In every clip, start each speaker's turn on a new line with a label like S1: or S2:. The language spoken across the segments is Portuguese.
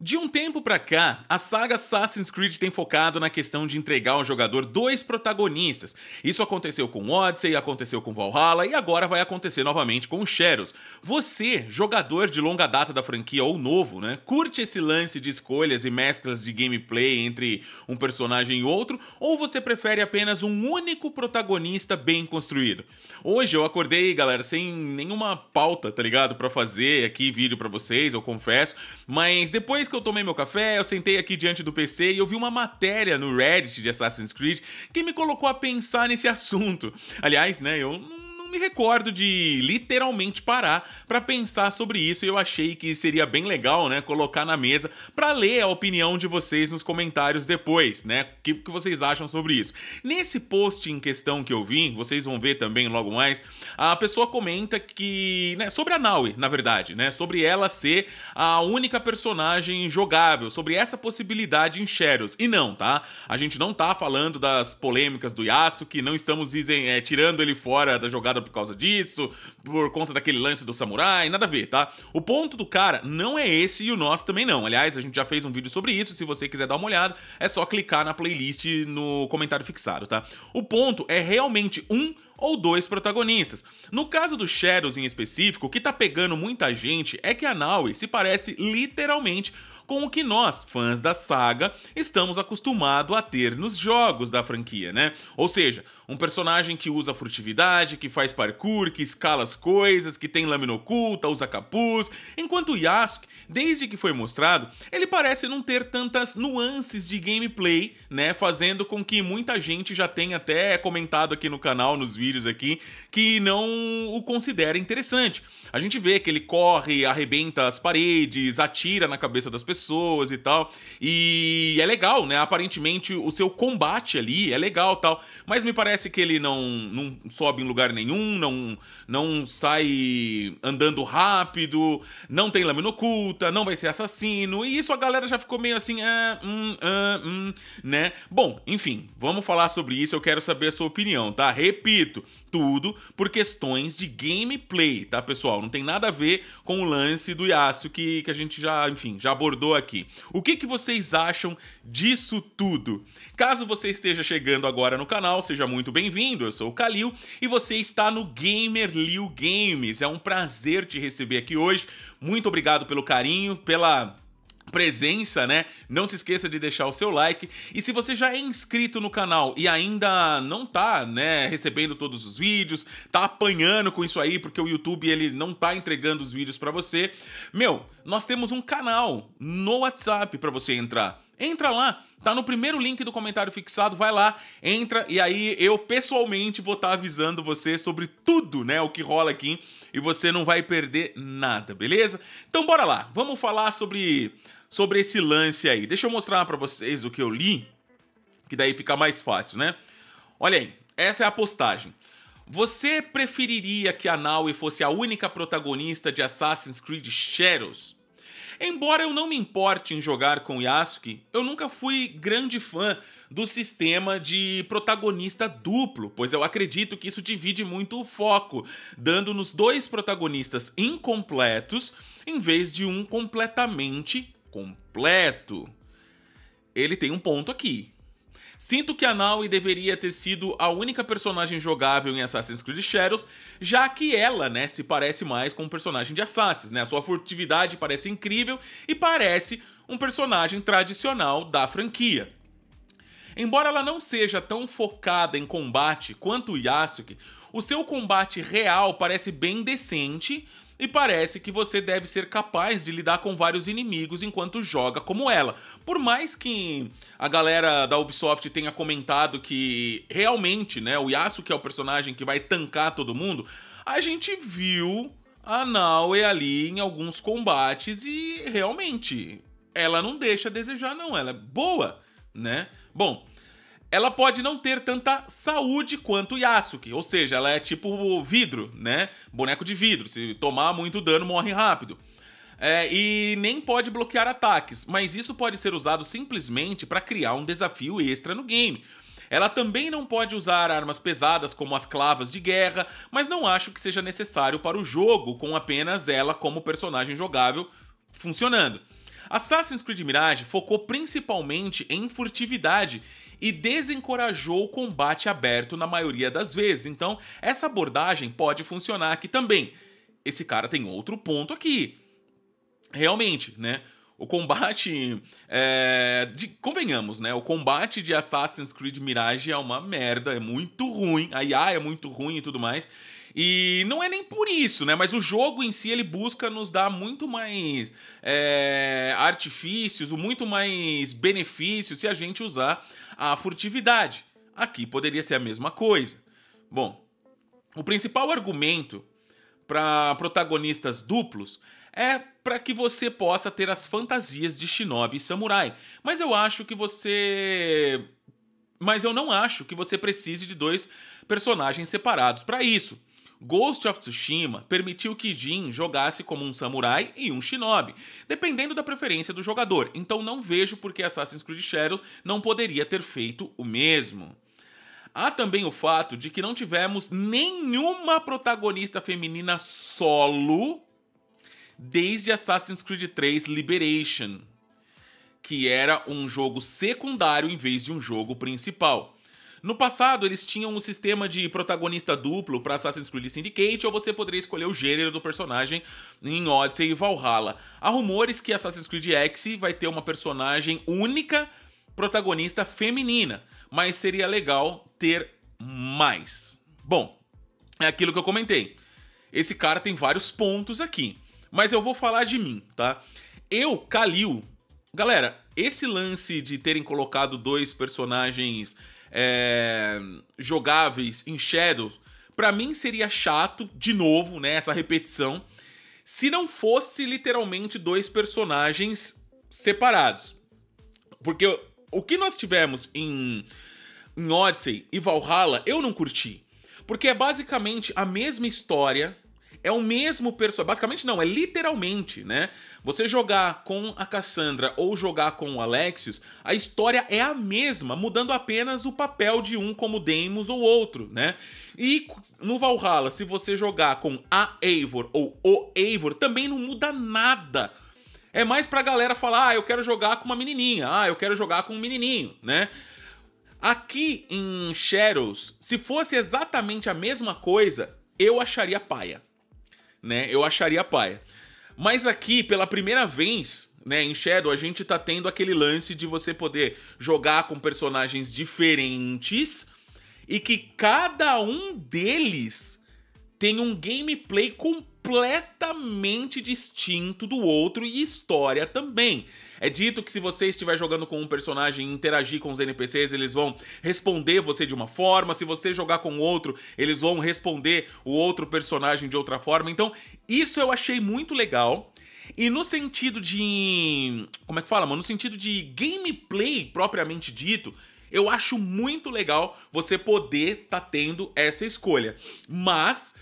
S1: De um tempo pra cá, a saga Assassin's Creed tem focado na questão de entregar ao jogador dois protagonistas. Isso aconteceu com Odyssey, aconteceu com Valhalla e agora vai acontecer novamente com Shadows. Você, jogador de longa data da franquia ou novo, né, curte esse lance de escolhas e mesclas de gameplay entre um personagem e outro, ou você prefere apenas um único protagonista bem construído? Hoje eu acordei, galera, sem nenhuma pauta, tá ligado, para fazer aqui vídeo para vocês, eu confesso, mas depois vez que eu tomei meu café, eu sentei aqui diante do PC e eu vi uma matéria no Reddit de Assassin's Creed que me colocou a pensar nesse assunto. Aliás, né, eu não não me recordo de literalmente parar para pensar sobre isso e eu achei que seria bem legal, né, colocar na mesa para ler a opinião de vocês nos comentários depois, né? O que, que vocês acham sobre isso? Nesse post em questão que eu vi, vocês vão ver também logo mais, a pessoa comenta que, né, sobre a Naue, na verdade, né, sobre ela ser a única personagem jogável, sobre essa possibilidade em Shadows. E não, tá? A gente não tá falando das polêmicas do Yasuo, que não estamos é, tirando ele fora da jogada por causa disso, por conta daquele lance do samurai, nada a ver, tá? O ponto do cara não é esse e o nosso também não. Aliás, a gente já fez um vídeo sobre isso, se você quiser dar uma olhada, é só clicar na playlist no comentário fixado, tá? O ponto é realmente um ou dois protagonistas. No caso do Shadows em específico, o que tá pegando muita gente é que a Naui se parece literalmente com o que nós, fãs da saga, estamos acostumados a ter nos jogos da franquia, né? Ou seja, um personagem que usa furtividade, que faz parkour, que escala as coisas, que tem lâmina oculta, usa capuz. Enquanto Yasuke, desde que foi mostrado, ele parece não ter tantas nuances de gameplay, né? Fazendo com que muita gente já tenha até comentado aqui no canal, nos vídeos aqui, que não o considera interessante. A gente vê que ele corre, arrebenta as paredes, atira na cabeça das pessoas e tal. E é legal, né? Aparentemente o seu combate ali é legal tal. Mas me parece parece que ele não, não sobe em lugar nenhum, não, não sai andando rápido, não tem lâmina oculta, não vai ser assassino. E isso a galera já ficou meio assim, ah, hum, ah, hum, né? Bom, enfim, vamos falar sobre isso. Eu quero saber a sua opinião, tá? Repito, tudo por questões de gameplay, tá, pessoal? Não tem nada a ver com o lance do Yasuo que, que a gente já, enfim, já abordou aqui. O que, que vocês acham disso tudo? Caso você esteja chegando agora no canal, seja muito bem-vindo. Eu sou o Kalil e você está no Gamer Liu Games. É um prazer te receber aqui hoje. Muito obrigado pelo carinho, pela presença, né? Não se esqueça de deixar o seu like. E se você já é inscrito no canal e ainda não tá, né, recebendo todos os vídeos, tá apanhando com isso aí porque o YouTube ele não tá entregando os vídeos para você, meu, nós temos um canal no WhatsApp para você entrar. Entra lá, tá no primeiro link do comentário fixado, vai lá, entra e aí eu pessoalmente vou estar tá avisando você sobre tudo, né, o que rola aqui e você não vai perder nada, beleza? Então bora lá, vamos falar sobre sobre esse lance aí. Deixa eu mostrar para vocês o que eu li, que daí fica mais fácil, né? Olha aí, essa é a postagem. Você preferiria que a Naoe fosse a única protagonista de Assassin's Creed Shadows? Embora eu não me importe em jogar com Yasuke, eu nunca fui grande fã do sistema de protagonista duplo, pois eu acredito que isso divide muito o foco, dando-nos dois protagonistas incompletos em vez de um completamente completo, ele tem um ponto aqui. Sinto que a Naomi deveria ter sido a única personagem jogável em Assassin's Creed Shadows, já que ela, né, se parece mais com um personagem de Assassin's, né? A sua furtividade parece incrível e parece um personagem tradicional da franquia. Embora ela não seja tão focada em combate quanto o Yasuke, o seu combate real parece bem decente, e parece que você deve ser capaz de lidar com vários inimigos enquanto joga como ela. Por mais que a galera da Ubisoft tenha comentado que realmente, né, o que é o personagem que vai tancar todo mundo, a gente viu a Naue ali em alguns combates e realmente ela não deixa a desejar não, ela é boa, né? Bom, ela pode não ter tanta saúde quanto Yasuke, ou seja, ela é tipo vidro, né? Boneco de vidro, se tomar muito dano morre rápido. É, e nem pode bloquear ataques, mas isso pode ser usado simplesmente para criar um desafio extra no game. Ela também não pode usar armas pesadas como as clavas de guerra, mas não acho que seja necessário para o jogo com apenas ela como personagem jogável funcionando. Assassin's Creed Mirage focou principalmente em furtividade e desencorajou o combate aberto na maioria das vezes. Então, essa abordagem pode funcionar aqui também. Esse cara tem outro ponto aqui. Realmente, né? O combate. É, de, convenhamos, né? O combate de Assassin's Creed Mirage é uma merda, é muito ruim. A IA é muito ruim e tudo mais. E não é nem por isso, né? Mas o jogo em si ele busca nos dar muito mais é, artifícios, muito mais benefícios se a gente usar a furtividade. Aqui poderia ser a mesma coisa. Bom, o principal argumento para protagonistas duplos é para que você possa ter as fantasias de shinobi e samurai. Mas eu acho que você. Mas eu não acho que você precise de dois personagens separados para isso. Ghost of Tsushima permitiu que Jin jogasse como um samurai e um shinobi, dependendo da preferência do jogador, então não vejo por que Assassin's Creed Shadows não poderia ter feito o mesmo. Há também o fato de que não tivemos nenhuma protagonista feminina solo desde Assassin's Creed 3 Liberation, que era um jogo secundário em vez de um jogo principal. No passado, eles tinham um sistema de protagonista duplo para Assassin's Creed Syndicate, ou você poderia escolher o gênero do personagem em Odyssey e Valhalla. Há rumores que Assassin's Creed X vai ter uma personagem única protagonista feminina, mas seria legal ter mais. Bom, é aquilo que eu comentei. Esse cara tem vários pontos aqui, mas eu vou falar de mim, tá? Eu, Kalil, galera, esse lance de terem colocado dois personagens é, jogáveis em Shadows, para mim seria chato, de novo, né, essa repetição, se não fosse literalmente dois personagens separados. Porque o que nós tivemos em, em Odyssey e Valhalla, eu não curti. Porque é basicamente a mesma história, é o mesmo personagem. Basicamente, não, é literalmente, né? Você jogar com a Cassandra ou jogar com o Alexios, a história é a mesma, mudando apenas o papel de um como Deimos ou outro, né? E no Valhalla, se você jogar com a Eivor ou o Eivor, também não muda nada. É mais pra galera falar, ah, eu quero jogar com uma menininha, ah, eu quero jogar com um menininho, né? Aqui em Shadows, se fosse exatamente a mesma coisa, eu acharia paia né? Eu acharia paia. Mas aqui, pela primeira vez, né, em Shadow, a gente tá tendo aquele lance de você poder jogar com personagens diferentes e que cada um deles tem um gameplay completamente distinto do outro e história também. É dito que se você estiver jogando com um personagem e interagir com os NPCs, eles vão responder você de uma forma, se você jogar com outro, eles vão responder o outro personagem de outra forma. Então, isso eu achei muito legal. E no sentido de. Como é que fala, mano? No sentido de gameplay propriamente dito, eu acho muito legal você poder tá tendo essa escolha. Mas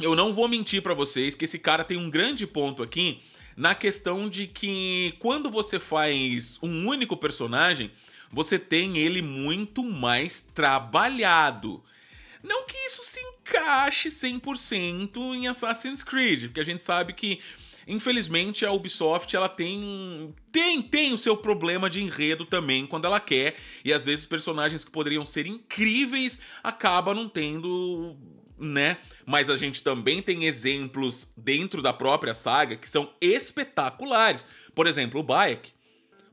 S1: eu não vou mentir para vocês que esse cara tem um grande ponto aqui na questão de que quando você faz um único personagem, você tem ele muito mais trabalhado. Não que isso se encaixe 100% em Assassin's Creed, porque a gente sabe que infelizmente a Ubisoft ela tem tem tem o seu problema de enredo também quando ela quer e às vezes personagens que poderiam ser incríveis acabam não tendo né? Mas a gente também tem exemplos dentro da própria saga que são espetaculares. Por exemplo, o Baek.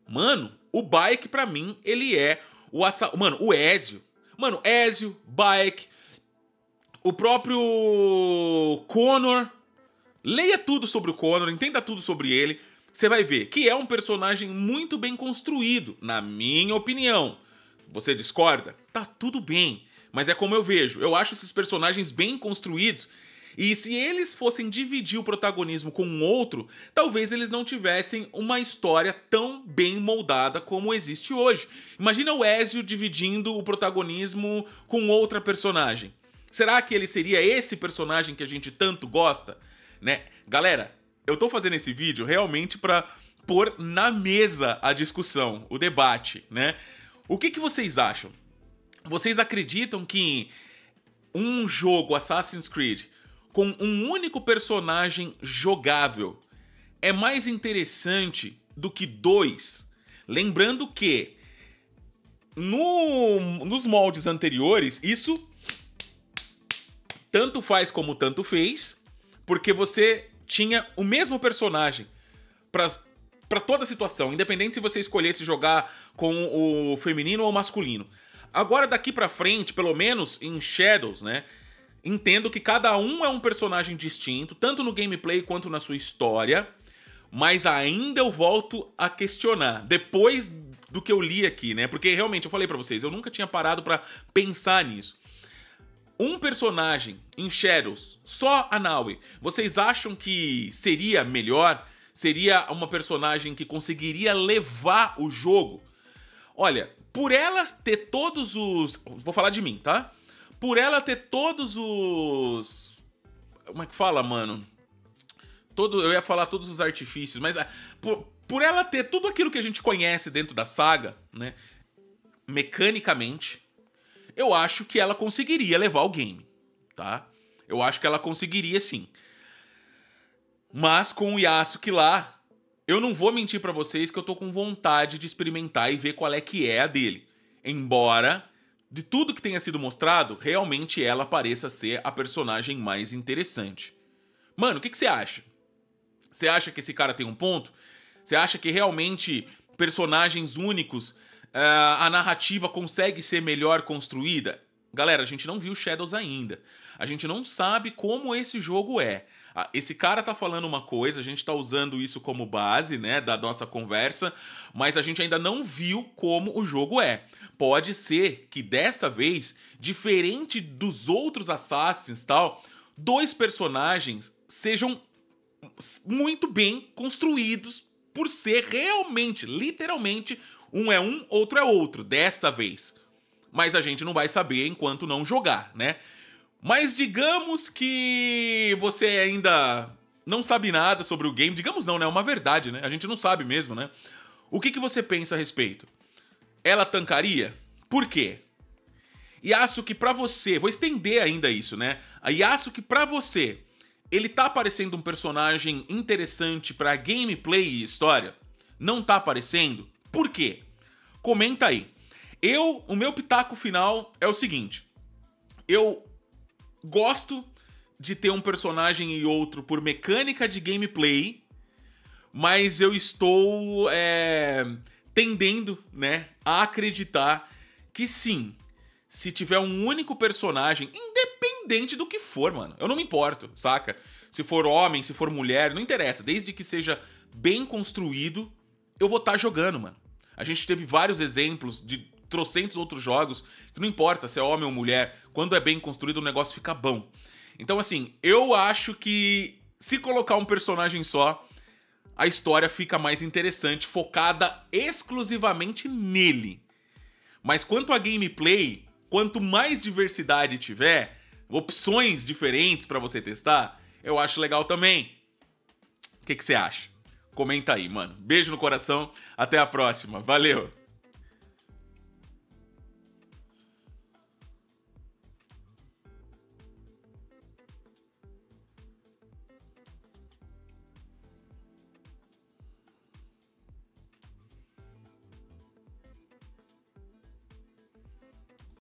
S1: Mano, o Baek para mim, ele é o assa... mano, o Ezio. Mano, Ezio, Baek, o próprio Connor. Leia tudo sobre o Connor, entenda tudo sobre ele. Você vai ver que é um personagem muito bem construído, na minha opinião. Você discorda? Tá tudo bem mas é como eu vejo. Eu acho esses personagens bem construídos. E se eles fossem dividir o protagonismo com um outro, talvez eles não tivessem uma história tão bem moldada como existe hoje. Imagina o Ezio dividindo o protagonismo com outra personagem. Será que ele seria esse personagem que a gente tanto gosta? Né? Galera, eu tô fazendo esse vídeo realmente para pôr na mesa a discussão, o debate, né? O que, que vocês acham? Vocês acreditam que um jogo Assassin's Creed com um único personagem jogável é mais interessante do que dois? Lembrando que no, nos moldes anteriores, isso tanto faz como tanto fez, porque você tinha o mesmo personagem para toda a situação, independente se você escolhesse jogar com o feminino ou masculino. Agora daqui para frente, pelo menos em Shadows, né? Entendo que cada um é um personagem distinto, tanto no gameplay quanto na sua história, mas ainda eu volto a questionar depois do que eu li aqui, né? Porque realmente eu falei para vocês, eu nunca tinha parado para pensar nisso. Um personagem em Shadows, só a vocês acham que seria melhor? Seria uma personagem que conseguiria levar o jogo? Olha, por ela ter todos os. Vou falar de mim, tá? Por ela ter todos os. Como é que fala, mano? Todo, eu ia falar todos os artifícios, mas ah, por, por ela ter tudo aquilo que a gente conhece dentro da saga, né? Mecanicamente, eu acho que ela conseguiria levar o game, tá? Eu acho que ela conseguiria sim. Mas com o Yasuki lá, eu não vou mentir para vocês que eu tô com vontade de experimentar e ver qual é que é a dele. Embora de tudo que tenha sido mostrado, realmente ela pareça ser a personagem mais interessante. Mano, o que, que você acha? Você acha que esse cara tem um ponto? Você acha que realmente personagens únicos, eh, a narrativa consegue ser melhor construída? Galera, a gente não viu Shadows ainda. A gente não sabe como esse jogo é. Ah, esse cara tá falando uma coisa, a gente tá usando isso como base, né, da nossa conversa, mas a gente ainda não viu como o jogo é. Pode ser que dessa vez, diferente dos outros assassins, tal, dois personagens sejam muito bem construídos por ser realmente, literalmente, um é um, outro é outro, dessa vez. Mas a gente não vai saber enquanto não jogar, né? Mas digamos que você ainda não sabe nada sobre o game. Digamos não, né? É uma verdade, né? A gente não sabe mesmo, né? O que, que você pensa a respeito? Ela tancaria? Por quê? E acho que pra você, vou estender ainda isso, né? acho que pra você, ele tá aparecendo um personagem interessante pra gameplay e história? Não tá aparecendo? Por quê? Comenta aí. Eu, o meu pitaco final é o seguinte. Eu gosto de ter um personagem e outro por mecânica de gameplay, mas eu estou é, tendendo né, a acreditar que sim, se tiver um único personagem, independente do que for, mano, eu não me importo, saca? Se for homem, se for mulher, não interessa, desde que seja bem construído, eu vou estar tá jogando, mano. A gente teve vários exemplos de trocentos outros jogos, que não importa se é homem ou mulher, quando é bem construído o negócio fica bom. Então, assim, eu acho que se colocar um personagem só, a história fica mais interessante, focada exclusivamente nele. Mas quanto a gameplay, quanto mais diversidade tiver, opções diferentes para você testar, eu acho legal também. O que, que você acha? Comenta aí, mano. Beijo no coração, até a próxima. Valeu!